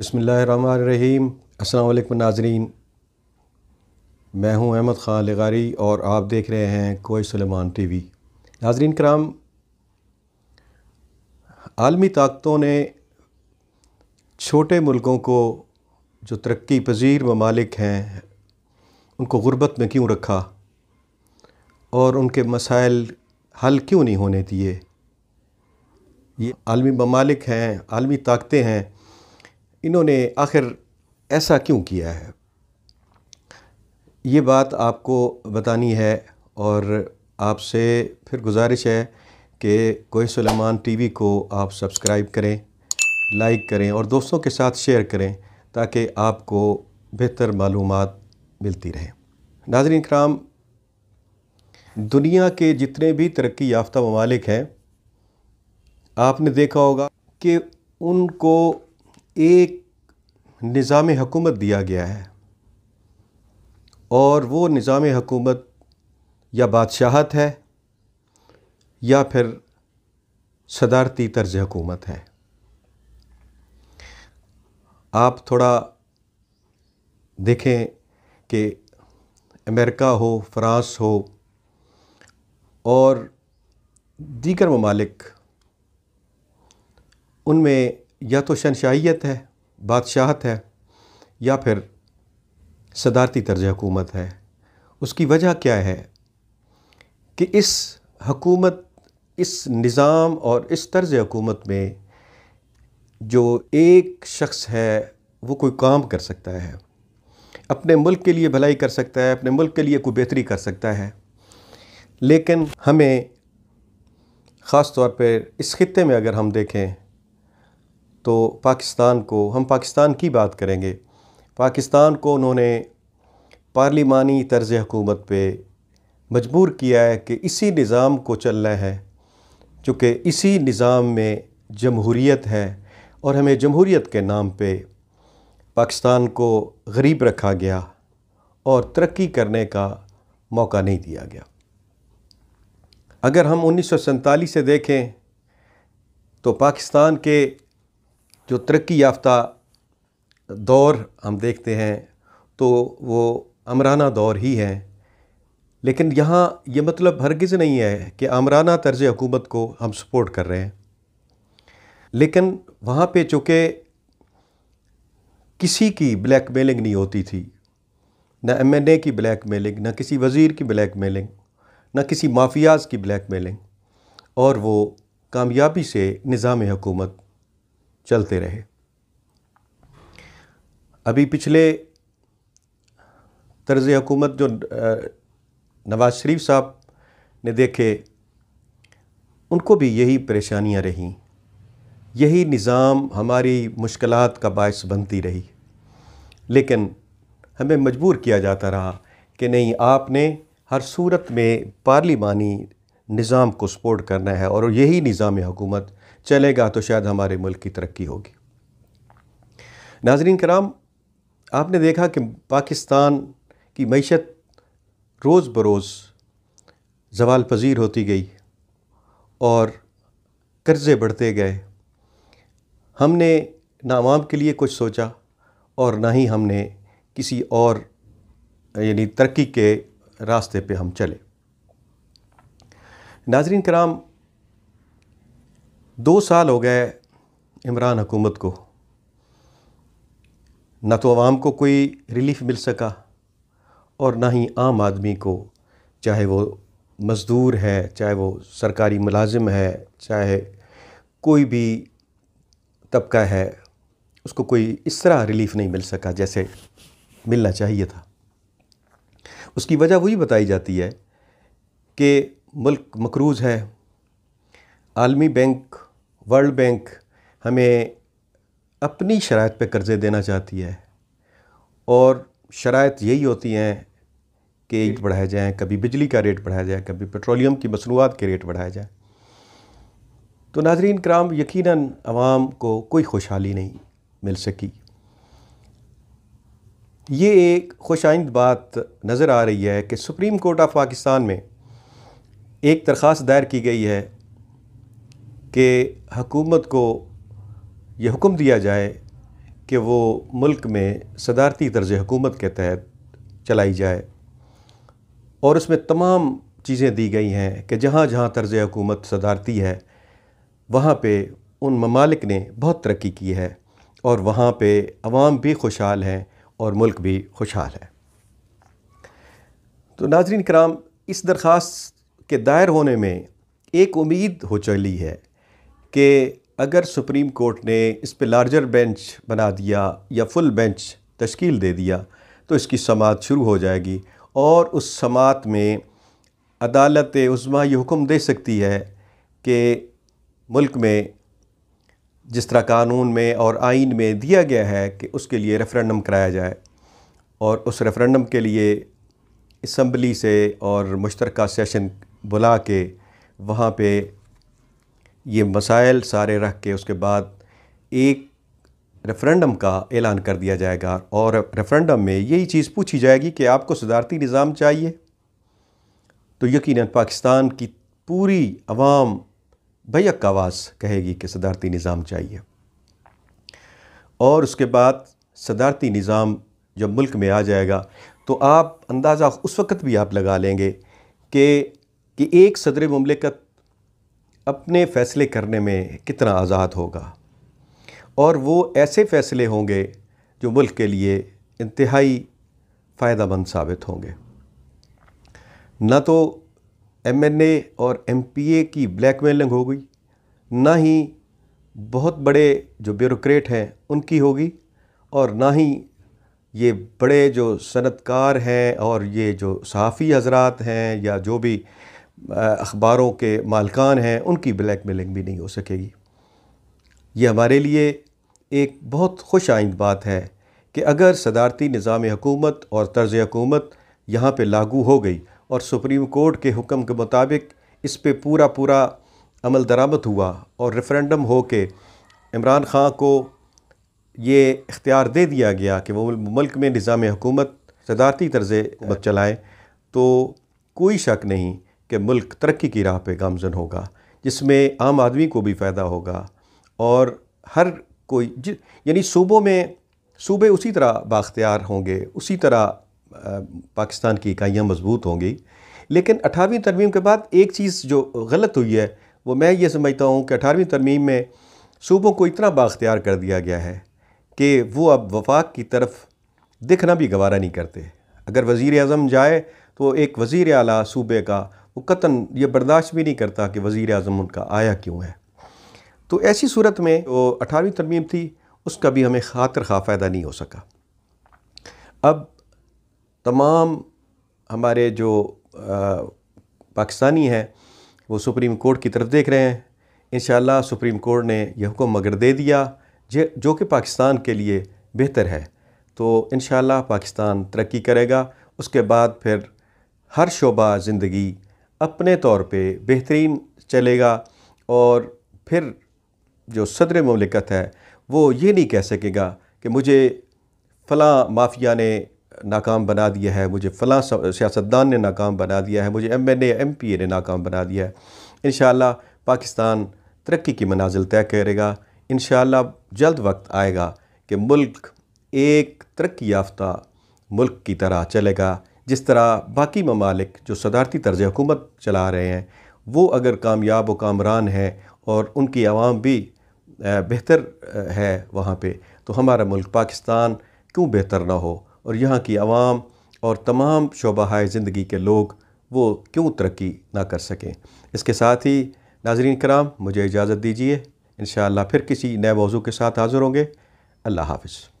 बसमीम अल्लाम नाजरीन मैं हूं अहमद ख़ान लगारी और आप देख रहे हैं कोई सलेमान टी वी नाजरीन कराम आलमी ताकतों ने छोटे मुल्कों को जो तरक्की पजीर ममालिक हैं उनको ग़ुरबत में क्यों रखा और उनके मसाइल हल क्यों नहीं होने दिए ये आलमी ममालिक हैं आलमी ताकतें हैं इन्होंने आखिर ऐसा क्यों किया है ये बात आपको बतानी है और आपसे फिर गुजारिश है कि कोई सलेमान टीवी को आप सब्सक्राइब करें लाइक करें और दोस्तों के साथ शेयर करें ताकि आपको बेहतर मालूम मिलती रहे नाजरन कराम दुनिया के जितने भी तरक्की याफ्ता ममालिक हैं आपने देखा होगा कि उनको एक निज़ाम हकूमत दिया गया है और वो निज़ाम हकूमत या बादशाहत है या फिर सदारती तर्ज हकूमत है आप थोड़ा देखें कि अमेरिका हो फ्रांस हो और दीगर ममालिक उनमें या तो शनशाहीत है बादशाहत है या फिर सदारती तर्ज हुकूमत है उसकी वजह क्या है कि इस हकूमत इस निज़ाम और इस तर्ज हकूमत में जो एक शख्स है वो कोई काम कर सकता है अपने मुल्क के लिए भलाई कर सकता है अपने मुल्क के लिए कोई बेहतरी कर सकता है लेकिन हमें ख़ास तौर पर इस खत्े में अगर हम देखें तो पाकिस्तान को हम पाकिस्तान की बात करेंगे पाकिस्तान को उन्होंने पार्लिमानी तर्ज हकूमत पे मजबूर किया है कि इसी निज़ाम को चलना है चूँकि इसी निज़ाम में जमहूरीत है और हमें जमहूरीत के नाम पे पाकिस्तान को गरीब रखा गया और तरक्की करने का मौका नहीं दिया गया अगर हम उन्नीस से देखें तो पाकिस्तान के जो तरक्की याफ्ता दौर हम देखते हैं तो वो अमराना दौर ही है लेकिन यहाँ ये मतलब हरगिज़ नहीं है कि आमराना तर्ज हुकूमत को हम सपोर्ट कर रहे हैं लेकिन वहाँ पे चूँकि किसी की ब्लैक मेलिंग नहीं होती थी ना एम एन ए की ब्लैक मेलिंग ना किसी वज़ीर की ब्लैक मेलिंग ना किसी माफियाज की ब्लैक मेलिंग और वो कामयाबी से निज़ाम हुकूमत चलते रहे अभी पिछले तर्ज़ हुकूमत जो नवाज़ शरीफ साहब ने देखे उनको भी यही परेशानियां रहीं यही निज़ाम हमारी मुश्किल का बायस बनती रही लेकिन हमें मजबूर किया जाता रहा कि नहीं आपने हर सूरत में पार्लिमानी निज़ाम को सपोर्ट करना है और यही निज़ाम हुकूमत चलेगा तो शायद हमारे मुल्क की तरक्की होगी नाजरीन कराम आपने देखा कि पाकिस्तान की मीशत रोज़ बरोज़ जवाल पजीर होती गई और कर्ज़े बढ़ते गए हमने ना आवाम के लिए कुछ सोचा और ना ही हमने किसी और यानी तरक्की के रास्ते पे हम चले नाजरीन कराम दो साल हो गए इमरान हुकूमत को ना तो आवाम को कोई रिलीफ मिल सका और ना ही आम आदमी को चाहे वो मज़दूर है चाहे वो सरकारी मुलाजिम है चाहे कोई भी तबका है उसको कोई इस तरह रिलीफ नहीं मिल सका जैसे मिलना चाहिए था उसकी वजह वही बताई जाती है कि मुल्क मकरूज़ है आलमी बैंक वर्ल्ड बैंक हमें अपनी शरात पर कर्ज़े देना चाहती है और शरात यही होती हैं कि रेट बढ़ाए जाएँ कभी बिजली का रेट बढ़ाया जाए कभी पेट्रोलियम की मसनूआत के रेट बढ़ाए जाए तो नाजरीन कराम यकीन आवाम को कोई खुशहाली नहीं मिल सकी ये एक खुश आइंद बात नज़र आ रही है कि सुप्रीम कोर्ट ऑफ पाकिस्तान में एक दरख्वास्त दायर की गई है कि हकूमत को यह हुक्म दिया जाए कि वो मुल्क में सदारती तर्ज हकूमत के तहत चलाई जाए और उसमें तमाम चीज़ें दी गई हैं कि जहाँ जहाँ तर्ज हकूमत सदारती है वहाँ पे उन ममालिक ने बहुत तरक्की की है और वहाँ पे आवाम भी खुशहाल हैं और मुल्क भी खुशहाल है तो नाजरीन कराम इस दरख्वास्त के दायर होने में एक उम्मीद हो चली है कि अगर सुप्रीम कोर्ट ने इस पर लार्जर बेंच बना दिया या फुल बेंच तश्कील दे दिया तो इसकी समात शुरू हो जाएगी और उस समात में अदालत उज़मा ये हुक्म दे सकती है कि मुल्क में जिस तरह कानून में और आइन में दिया गया है कि उसके लिए रेफरेंडम कराया जाए और उस रेफरेंडम के लिए इसम्बली से और मुश्तरका सेशन बुला के वहाँ पे ये मसाइल सारे रख के उसके बाद एक रेफरेंडम का ऐलान कर दिया जाएगा और रेफरेंडम में यही चीज़ पूछी जाएगी कि आपको सदारती निज़ाम चाहिए तो यकीन पाकिस्तान की पूरी आवाम भैयक आवाज़ कहेगी कि सदारती निज़ाम चाहिए और उसके बाद सदारती निज़ाम जब मुल्क में आ जाएगा तो आप अंदाज़ा उस वक्त भी आप लगा लेंगे कि कि एक सदर ममलिकत अपने फ़ैसले करने में कितना आज़ाद होगा और वो ऐसे फ़ैसले होंगे जो मुल्क के लिए इंतहाई मंद साबित होंगे ना तो एम एन ए और एम पी ए की ब्लैक मेलिंग हो गई ना ही बहुत बड़े जो ब्यूरोक्रेट हैं उनकी होगी और ना ही ये बड़े जो सनतकार हैं और ये जो सहाफ़ी हजरात हैं या जो भी अखबारों के मालकान हैं उनकी ब्लैक मेलिंग भी नहीं हो सकेगी ये हमारे लिए एक बहुत खुश आइंद बात है कि अगर सदारती निज़ाम हकूमत और तर्ज हकूमत यहाँ पर लागू हो गई और सुप्रीम कोर्ट के हुक्म के मुताबिक इस पर पूरा पूरा अमल दरामद हुआ और रेफरेंडम हो के इमरान खां को ये इख्तियार दे दिया गया कि वो मुल्क में निज़ाम हुकूमत सदारती तर्ज चलाएँ तो कोई शक नहीं कि मुल्क तरक्की की राह पे गामजन होगा जिसमें आम आदमी को भी फ़ायदा होगा और हर कोई यानी सूबों में सूबे उसी तरह बाख्तियार होंगे उसी तरह पाकिस्तान की इकाइयाँ मजबूत होंगी लेकिन अठारहवीं तरमीम के बाद एक चीज़ जो गलत हुई है वो मैं ये समझता हूँ कि अठारहवीं तरमीम में सूबों को इतना बाख्तियार कर दिया गया है कि वो अब वफाक की तरफ दिखना भी गवारा नहीं करते अगर वज़ी अजम जाए तो एक वज़ी अला सूबे का वो कतन ये बर्दाश्त भी नहीं करता कि वज़ी अजम उनका आया क्यों है तो ऐसी सूरत में वो अठारहवीं तरमीम थी उसका भी हमें खातर खा फ़ायदा नहीं हो सका अब तमाम हमारे जो आ, पाकिस्तानी हैं वो सुप्रीम कोर्ट की तरफ देख रहे हैं इन सुप्रीम कोर्ट ने यह हुक्म मगर दे दिया जे जो कि पाकिस्तान के लिए बेहतर है तो इन पाकिस्तान तरक्की करेगा उसके बाद फिर हर शोबा ज़िंदगी अपने तौर पे बेहतरीन चलेगा और फिर जो सदर ममलिकत है वो ये नहीं कह सकेगा कि मुझे फ़लाँ माफिया ने नाकाम बना दिया है मुझे फ़लाँ सियासतदान ने नाकाम बना दिया है मुझे M N M P A ने नाकाम बना दिया है इन पाकिस्तान तरक्की की मनाजिल तय करेगा इन जल्द वक्त आएगा कि मुल्क एक तरक्की याफ्ता मुल्क की तरह चलेगा जिस तरह बाकी ममालिक जो सदारती तर्ज हुकूमत चला रहे हैं वो अगर कामयाब व कामरान हैं और उनकी आवाम भी बेहतर है वहाँ पर तो हमारा मुल्क पाकिस्तान क्यों बेहतर ना हो और यहाँ की आवाम और तमाम शोबाए ज़िंदगी के लोग वो क्यों तरक्की ना कर सकें इसके साथ ही नाजरीन कराम मुझे इजाज़त दीजिए इन फिर किसी नए मौजू के साथ हाज़िर होंगे अल्लाह हाफिज़